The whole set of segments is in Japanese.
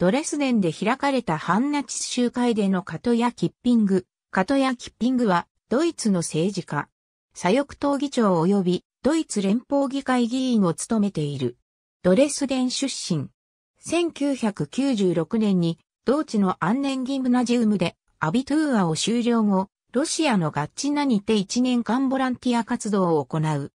ドレスデンで開かれたハンナチス集会でのカトヤ・キッピング。カトヤ・キッピングは、ドイツの政治家、左翼党議長及び、ドイツ連邦議会議員を務めている。ドレスデン出身。1996年に、同地の安年ギムナジウムで、アビトゥーアを終了後、ロシアのガッチナにて1年間ボランティア活動を行う。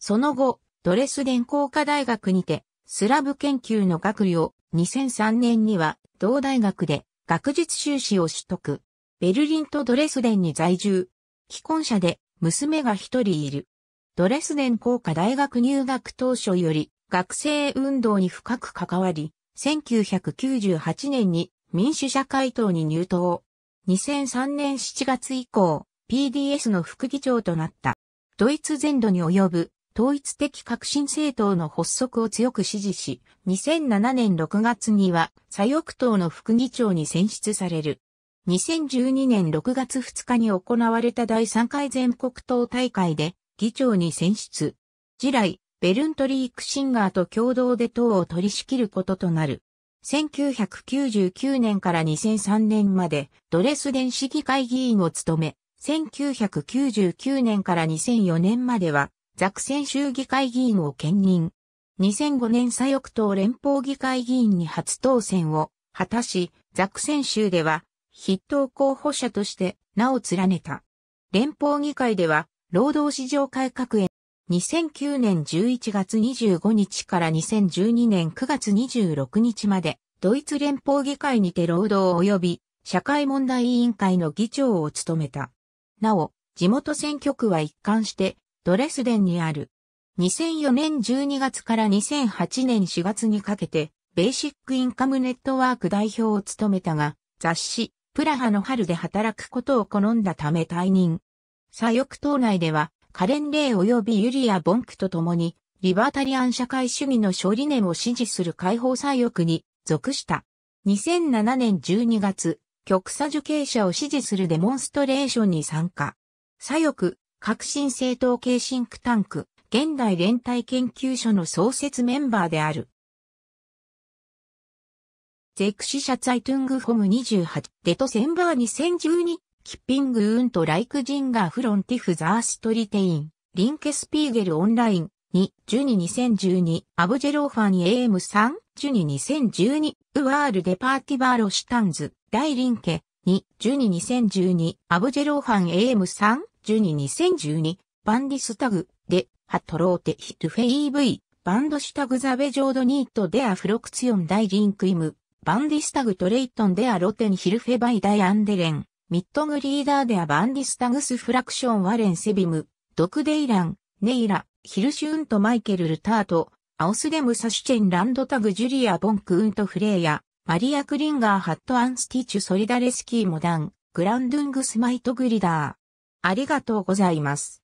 その後、ドレスデン工科大学にて、スラブ研究の学位を2003年には同大学で学術修士を取得。ベルリンとドレスデンに在住。既婚者で娘が一人いる。ドレスデン工科大学入学当初より学生運動に深く関わり、1998年に民主社会党に入党。2003年7月以降、PDS の副議長となった。ドイツ全土に及ぶ統一的革新政党の発足を強く支持し、2007年6月には左翼党の副議長に選出される。2012年6月2日に行われた第3回全国党大会で議長に選出。次来、ベルントリークシンガーと共同で党を取り仕切ることとなる。1999年から2003年までドレスデン市議会議員を務め、1999年から2004年まではザクセン州議会議員を兼任。2005年左翼党連邦議会議員に初当選を果たし、ザクセン州では筆頭候補者として名を連ねた。連邦議会では労働市場改革へ2009年11月25日から2012年9月26日までドイツ連邦議会にて労働及び社会問題委員会の議長を務めた。なお、地元選挙区は一貫してドレスデンにある。2004年12月から2008年4月にかけて、ベーシックインカムネットワーク代表を務めたが、雑誌、プラハの春で働くことを好んだため退任。左翼党内では、カレン・レイ及びユリア・ボンクと共に、リバータリアン社会主義の勝理念を支持する解放左翼に属した。2007年12月、極左受刑者を支持するデモンストレーションに参加。左翼、革新政党系シンクタンク、現代連帯研究所の創設メンバーである。ゼクシシャツァイトゥングホム28、デトセンバー2012、キッピングウントライクジンガーフロンティフザーストリテイン、リンケスピーゲルオンライン、2、ュニ2 0 1 2アブジェローファニ AM3、ュニ2 0 1 2ウワールデパーティバーロシュタンズ、イリンケ、2、ュニ2 0 1 2アブジェローファン AM3、122012バンディスタグでハトローテヒルフェイ V バンドシュタグザベジョードニートデアフロクツヨンダイリンクイムバンディスタグトレイトンデアロテンヒルフェバイダイアンデレンミットグリーダーデアバンディスタグスフラクションワレンセビムドクデイランネイラヒルシューントマイケル・ルタートアオスデムサシュチェンランドタグジュリア・ボンクウントフレイヤマリア・クリンガー・ハット・アンスティチュ・ソリダレスキー・モダン、グランドゥングスマイト・グリダー。ありがとうございます。